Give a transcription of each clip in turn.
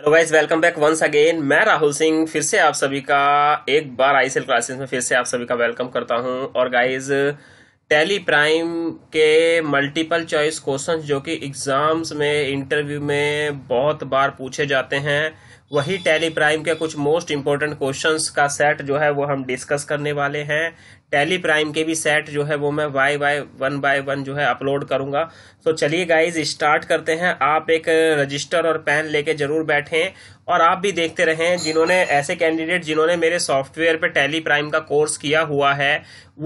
hello guys welcome back once again मैं राहुल सिंह फिर से आप सभी का एक बार आई क्लासेस में फिर से आप सभी का वेलकम करता हूं और गाइज टेली प्राइम के मल्टीपल चॉइस क्वेश्चन जो कि एग्ज़ाम्स में इंटरव्यू में बहुत बार पूछे जाते हैं वही टैली प्राइम के कुछ मोस्ट इंपॉर्टेंट क्वेश्चंस का सेट जो है वो हम डिस्कस करने वाले हैं टैली प्राइम के भी सेट जो है वो मैं वाई वाई वन बाय वन जो है अपलोड करूंगा तो चलिए गाइज स्टार्ट करते हैं आप एक रजिस्टर और पेन लेके जरूर बैठें और आप भी देखते रहें जिन्होंने ऐसे कैंडिडेट जिन्होंने मेरे सॉफ्टवेयर पे टैली प्राइम का कोर्स किया हुआ है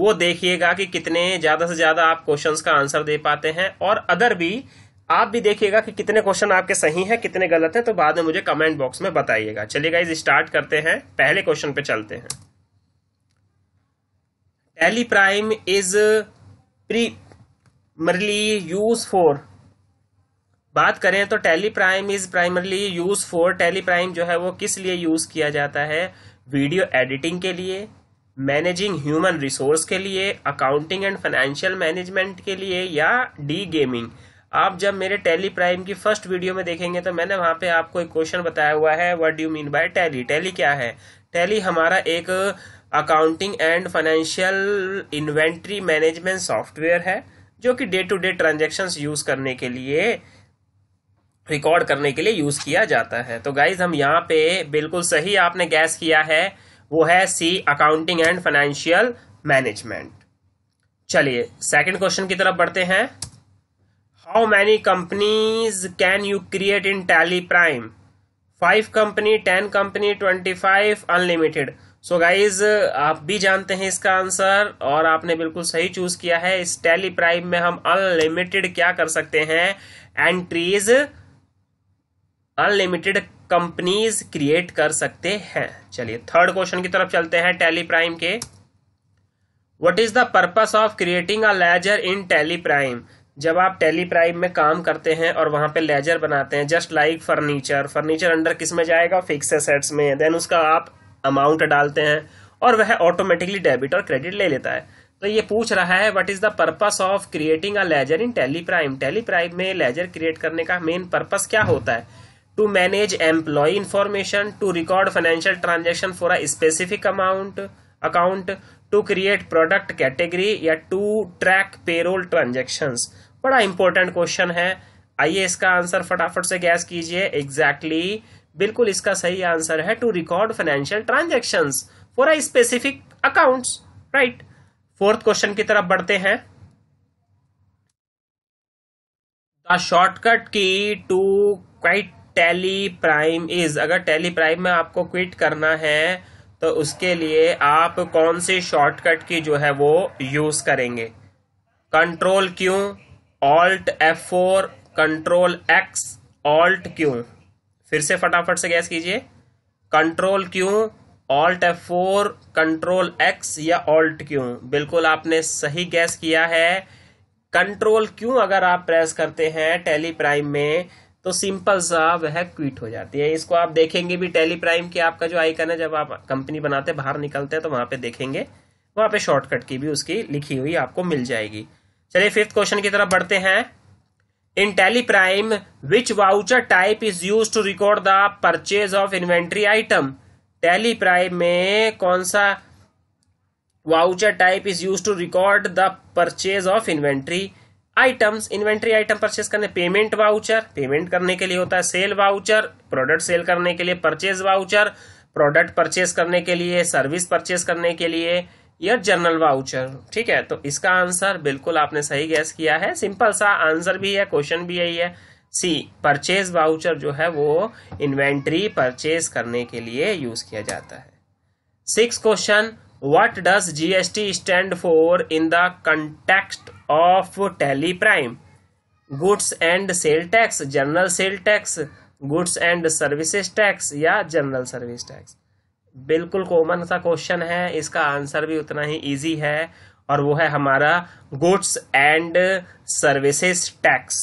वो देखिएगा कि कितने ज़्यादा से ज़्यादा आप क्वेश्चन का आंसर दे पाते हैं और अदर भी आप भी देखिएगा कि कितने क्वेश्चन आपके सही हैं कितने गलत हैं तो बाद में मुझे कमेंट बॉक्स में बताइएगा चलिए गाइज स्टार्ट करते हैं पहले क्वेश्चन पे चलते हैं Tally Prime is merely use for बात करें तो Tally Prime is primarily use for Tally Prime जो है वो किस लिए यूज किया जाता है वीडियो एडिटिंग के लिए मैनेजिंग ह्यूमन रिसोर्स के लिए अकाउंटिंग एंड फाइनेंशियल मैनेजमेंट के लिए या डी गेमिंग आप जब मेरे टेली प्राइम की फर्स्ट वीडियो में देखेंगे तो मैंने वहां पे आपको एक क्वेश्चन बताया हुआ है what do mean by Tally Tally क्या है टैली हमारा एक accounting and financial inventory management software है जो कि day to day transaction use करने के लिए रिकॉर्ड करने के लिए यूज़ किया जाता है तो गाइज हम यहाँ पे बिल्कुल सही आपने गैस किया है वो है C accounting and financial management चलिए सेकंड क्वेश्चन की तरफ बढ़ते हैं many companies can you create in Tally Prime five company ten company twenty five unlimited so guys आप भी जानते हैं इसका आंसर और आपने बिल्कुल सही चूज किया है इस टैली प्राइम में हम अनलिमिटेड क्या कर सकते हैं एंट्रीज अनलिमिटेड कंपनीज क्रिएट कर सकते हैं चलिए थर्ड क्वेश्चन की तरफ चलते हैं टैली प्राइम के what is the purpose of creating a ledger in Tally Prime जब आप टेली प्राइम में काम करते हैं और वहां पे लेजर बनाते हैं just like furniture furniture under किस में जाएगा फिक्स एसेट्स में देन उसका आप अमाउंट डालते हैं और वह ऑटोमेटिकली डेबिट और क्रेडिट ले लेता है तो ये पूछ रहा है what is the purpose of creating a ledger in Tally Prime Tally Prime में लेजर क्रिएट करने का मेन पर्पस क्या होता है to manage employee information to record financial transaction for a specific amount account to create product category या to track payroll transactions बड़ा important question है आइए इसका आंसर फटाफट से गैस कीजिए एग्जैक्टली exactly, बिल्कुल इसका सही आंसर है to record financial transaction for a specific account right fourth question की तरफ बढ़ते हैं the shortcut key to quit Tally Prime is अगर टेली प्राइम में आपको क्विट करना है तो उसके लिए आप कौन से शॉर्टकट की जो है वो यूज करेंगे control Q alt F four control X alt Q फिर से फटाफट से गैस कीजिए control Q alt F four control X या ऑल्ट क्यू बिल्कुल आपने सही गैस किया है कंट्रोल क्यू अगर आप प्रेस करते हैं टेली प्राइम में तो सिंपल सा वह क्विट हो जाती है इसको आप देखेंगे भी टेली प्राइम की आपका जो आइकन है जब आप कंपनी बनाते बाहर निकलते हैं तो वहां पे देखेंगे वहां पे शॉर्टकट की भी उसकी लिखी हुई आपको मिल जाएगी चलिए फिफ्थ क्वेश्चन की तरफ बढ़ते हैं in Tally Prime which voucher type is use to record the purchase of inventory item Tally Prime में कौन सा voucher type is use to record the purchase of inventory items inventory item purchase करने payment voucher payment करने के लिए होता है cell voucher product cell करने के लिए परचेज वाउचर प्रोडक्ट परचेज करने के लिए सर्विस परचेज करने के लिए या जर्नल वाउचर ठीक है तो इसका आंसर बिल्कुल आपने सही गैस किया है सिंपल सा आंसर भी है क्वेश्चन भी यही है सी परचेज वाउचर जो है वो इन्वेंट्री परचेज करने के लिए यूज किया जाता है six question what does GST stand for in the context of Tally Prime goods and sale tax general sale tax goods and services tax या जनरल सर्विस टैक्स बिल्कुल कॉमन सा question है इसका आंसर भी उतना ही इजी है और वो है हमारा goods and services tax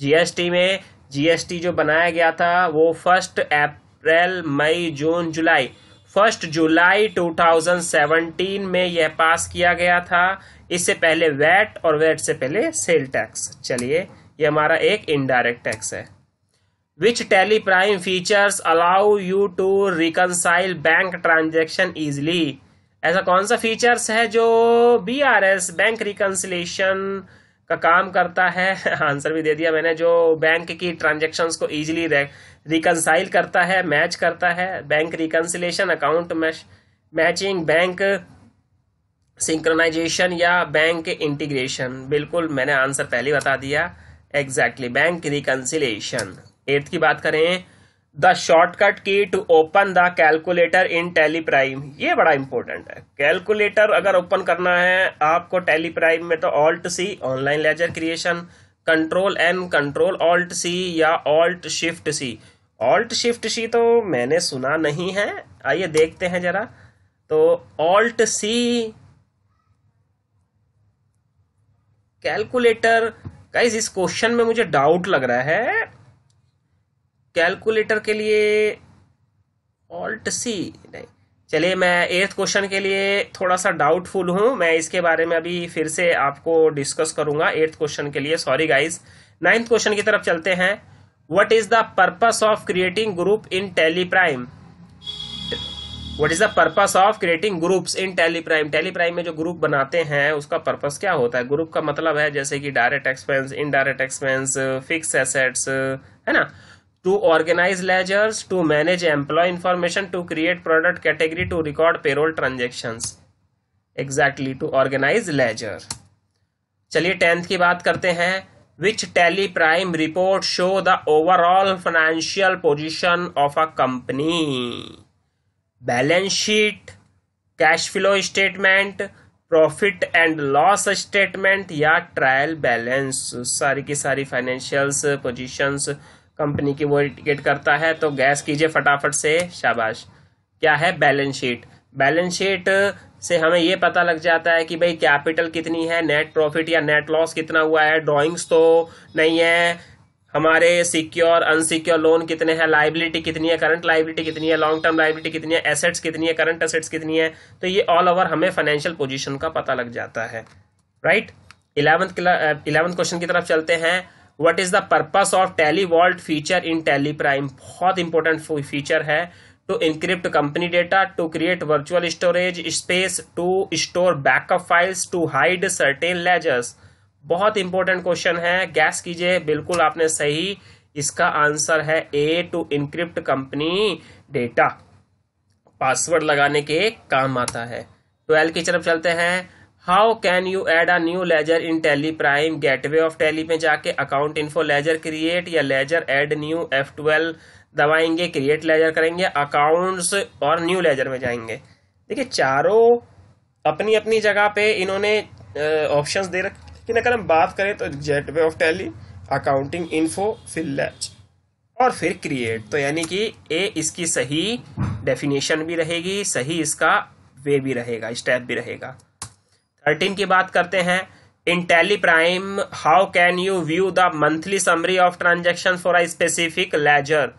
GST में जीएसटी जो बनाया गया था वो फर्स्ट अप्रैल मई जून जुलाई फर्स्ट जुलाई 2017 में यह पास किया गया था इससे पहले वैट और वैट से पहले सेल टैक्स चलिए ये हमारा एक इनडायरेक्ट टैक्स है which Tally Prime features allow you to reconcile bank transaction easily ऐसा कौन सा फीचर्स है जो B R S bank reconciliation का काम करता है आंसर भी दे दिया मैंने जो बैंक की ट्रांजेक्शन को इजिली रिकनसाइल करता है मैच करता है bank reconciliation account matching bank synchronisation या बैंक इंटीग्रेशन बिल्कुल मैंने आंसर पहले बता दिया एग्जैक्टली बैंक रिकनसिलेशन एट्थ की बात करें the shortcut key to open the calculator in Tally Prime ये बड़ा इंपॉर्टेंट है कैलकुलेटर अगर ओपन करना है आपको टेली प्राइम में तो alt C online ledger creation control N control alt C या alt shift C alt shift C तो मैंने सुना नहीं है आइए देखते हैं जरा तो ऑल्ट सी कैलकुलेटर गाइज इस क्वेश्चन में मुझे डाउट लग रहा है कैलकुलेटर के लिए ऑल्ट सी नहीं चलिए मैं एर्थ क्वेश्चन के लिए थोड़ा सा डाउटफुल हूँ मैं इसके बारे में अभी फिर से आपको डिस्कस करूंगा एट्थ क्वेश्चन के लिए सॉरी गाइज नाइन्थ क्वेश्चन की तरफ चलते हैं what is the purpose of creating group in Tally Prime what is the purpose of creating groups in Tally Prime Tally Prime में जो ग्रुप बनाते हैं उसका पर्पस क्या होता है ग्रुप का मतलब है जैसे कि direct expense indirect expense fix assets है ना to organise ledgers to manage employee information to create product category to record payroll transaction exactly to organise ledger चलिए टेंथ की बात करते हैं which Tally Prime report show the overall financial position of a company balance sheet cash flow statement profit and loss statement या trial balance सारी की सारी financials positions company की वो इंडिकेट करता है तो गैस कीजिए फटाफट से शाबाश क्या है बैलेंस शीट बैलेंस शीट से हमें ये पता लग जाता है कि भाई कैपिटल कितनी है नेट प्रॉफिट या नेट लॉस कितना हुआ है ड्राइंग्स तो नहीं है हमारे सिक्योर अनसिक्योर लोन कितने हैं लाइबिलिटी कितनी है करंट लाइबिलिटी कितनी है लॉन्ग टर्म लाइबिलिटी कितनी है एसेट्स कितनी है करंट एसेट्स कितनी है तो ये ऑल ओवर हमें फाइनेंशियल पोजिशन का पता लग जाता है राइट इलेवंथ इलेवंथ क्वेश्चन की तरफ चलते हैं what is the purpose of Tally Vault feature in Tally Prime बहुत इंपॉर्टेंट फीचर है to encrypt company data to create virtual storage space to store backup files to hide certain ledgers बहुत important question है guess कीजिए बिल्कुल आपने सही इसका answer है A to encrypt company data password लगाने के काम आता है ट्वेल्व की तरफ चलते हैं how can you add a new ledger in Tally Prime gateway of Tally में जाके अकाउंट इन्फो लेजर क्रिएट या ledger add new F twelve दबाएंगे क्रिएट लेजर करेंगे अकाउंट्स और न्यू लेजर में जाएंगे देखिए चारों अपनी अपनी जगह पे इन्होंने ऑप्शन दे रखे अगर हम बात करें तो gateway of Tally accounting info फिर लेज और फिर क्रिएट तो यानी कि ए इसकी सही डेफिनेशन भी रहेगी सही इसका वे भी रहेगा स्टेप भी रहेगा थर्टीन की बात करते हैं in Tally Prime how can you view the monthly summary of transaction for a specific ledger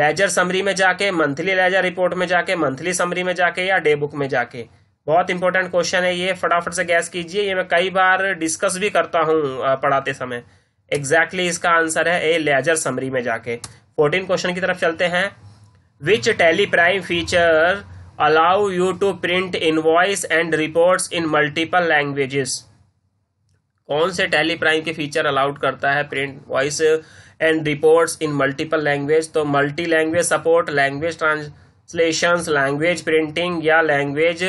ledger summary में जाके मंथली लेजर रिपोर्ट में जाके मंथली समरी में जाके या डे बुक में जाके बहुत इंपॉर्टेंट क्वेश्चन है ये फटाफट से गैस कीजिए ये मैं कई बार डिस्कस भी करता हूँ पढ़ाते समय एग्जैक्टली exactly इसका आंसर है ए लेजर समरी में जाके फोर्टीन क्वेश्चन की तरफ चलते हैं which Tally Prime feature allow you to print invoice and reports in multiple languages कौन से टेलीप्राइम प्राइम के फीचर अलाउड करता है print voice and reports in multiple language तो multi language support language translation language printing या language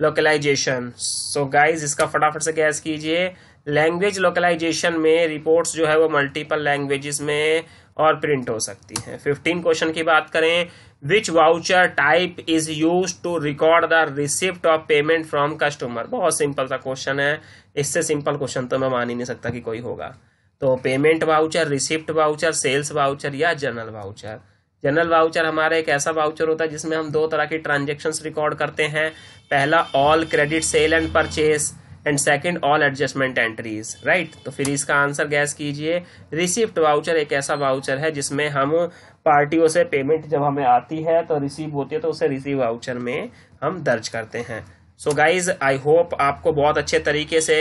localisation so guys इसका फटाफट से गैस कीजिए लैंग्वेज लोकलाइजेशन में रिपोर्ट्स जो है वो मल्टीपल लैंग्वेजेस में और प्रिंट हो सकती हैं फिफ्टीन क्वेश्चन की बात करें which voucher type is use to record the receipt of payment from customer बहुत सिंपल सा क्वेश्चन है इससे सिंपल क्वेश्चन तो मैं मान ही नहीं सकता कि कोई होगा तो payment voucher receipt voucher sales voucher या जनरल वाउचर जनरल वाउचर हमारा एक ऐसा वाउचर होता है जिसमें हम दो तरह की ट्रांजेक्शन रिकॉर्ड करते हैं पहला all credit sale and purchase and second all adjustment entries right तो फिर इसका आंसर गैस कीजिए रिसिप्ट वाउचर एक ऐसा वाउचर है जिसमें हम पार्टियों से पेमेंट जब हमें आती है तो रिसीव होती है तो उसे रिसीव वाउचर में हम दर्ज करते हैं सो गाइज आई होप आपको बहुत अच्छे तरीके से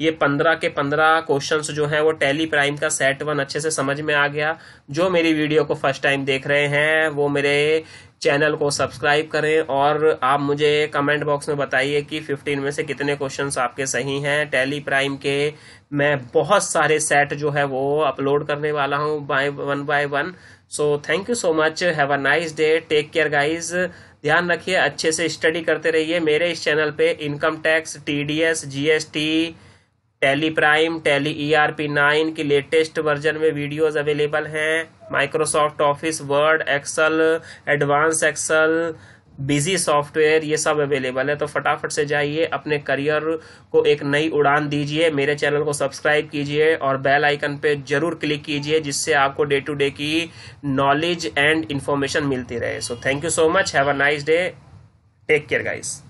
ये पंद्रह के पंद्रह क्वेश्चंस जो हैं वो टेली प्राइम का सेट वन अच्छे से समझ में आ गया जो मेरी वीडियो को फर्स्ट टाइम देख रहे हैं वो मेरे चैनल को सब्सक्राइब करें और आप मुझे कमेंट बॉक्स में बताइए कि 15 में से कितने क्वेश्चंस आपके सही हैं टैली प्राइम के मैं बहुत सारे सेट जो है वो अपलोड करने वाला हूँ by one by one so thank you so much have a nice day take care guys ध्यान रखिए अच्छे से स्टडी करते रहिए मेरे इस चैनल पे income tax S T Tally Prime Tally E R P nine की लेटेस्ट वर्जन में वीडियोस अवेलेबल हैं Microsoft Office Word Excel advance Excel Busy software ये सब अवेलेबल है तो फटाफट से जाइए अपने करियर को एक नई उड़ान दीजिए मेरे चैनल को सब्सक्राइब कीजिए और बेल आइकन पे जरूर क्लिक कीजिए जिससे आपको डे टू डे की नॉलेज एंड इन्फॉर्मेशन मिलती रहे so thank you so much have a nice day take care guys